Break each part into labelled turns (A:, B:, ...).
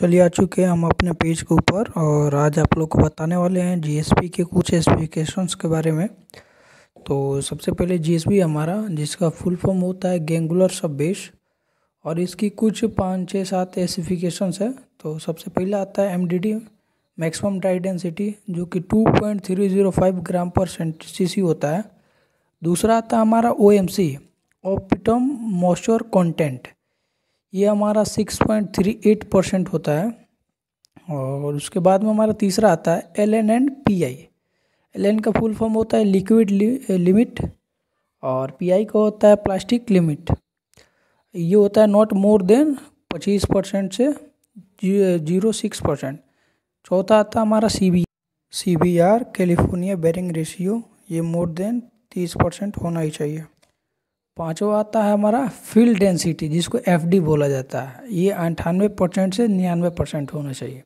A: चलिए आ चुके हैं हम अपने पेज के ऊपर और आज आप लोग को बताने वाले हैं जीएसपी के कुछ स्पेसिफिकेशंस के बारे में तो सबसे पहले जीएसपी हमारा जिसका फुल फॉर्म होता है गेंगुलर सब बेस और इसकी कुछ पाँच छः सात स्पेसिफिकेशंस है तो सबसे पहला आता है एमडीडी मैक्सिमम डाई डेंसिटी जो कि फाइव ग्राम पर सी होता है दूसरा आता है हमारा ओ एम सी ऑपिटम मॉस्चर कॉन्टेंट ये हमारा six point three eight percent होता है और उसके बाद में हमारा तीसरा आता है L N and P I L N का फुल फॉर्म होता है लिक्विड लिमिट और पी आई का होता है प्लास्टिक लिमिट ये होता है नॉट मोर देन पच्चीस परसेंट से जीरो सिक्स परसेंट चौथा आता है हमारा C B C B R California bearing ratio ये मोर देन तीस परसेंट होना ही चाहिए पाँचवा आता है हमारा फील्ड डेंसिटी जिसको एफ बोला जाता है ये अंठानवे परसेंट से निन्यानवे परसेंट होना चाहिए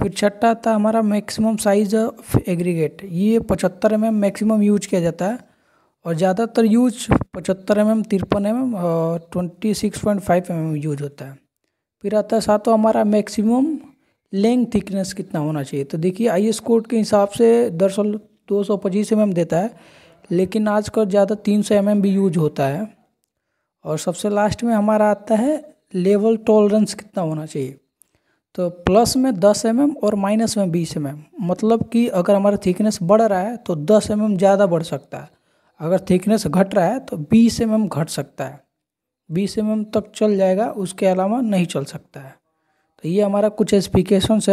A: फिर छठा आता है हमारा मैक्सिमम साइज ऑफ एग्रीगेट ये पचहत्तर एम एम मैक्सिमम यूज किया जाता है और ज़्यादातर यूज पचहत्तर एम mm, एम तिरपन एम mm एम और twenty six point five M M use होता है फिर आता है सातों हमारा मैक्सिमम लेंग थिकनेस कितना होना चाहिए तो देखिए आई एस कोड के हिसाब से दरअसल दो सौ पच्चीस एम mm एम देता है लेकिन आजकल ज़्यादा तीन सौ एम एम भी यूज होता है और सबसे लास्ट में हमारा आता है लेवल टॉलरेंस कितना होना चाहिए तो प्लस में दस एम एम और माइनस में बीस एम एम मतलब कि अगर हमारा थिकनेस बढ़ रहा है तो दस एम एम ज़्यादा बढ़ सकता है अगर थिकनेस घट रहा है तो बीस एम एम घट सकता है बीस एम एम तक चल जाएगा उसके अलावा नहीं चल सकता है तो ये हमारा कुछ स्पेसिफिकेशंस है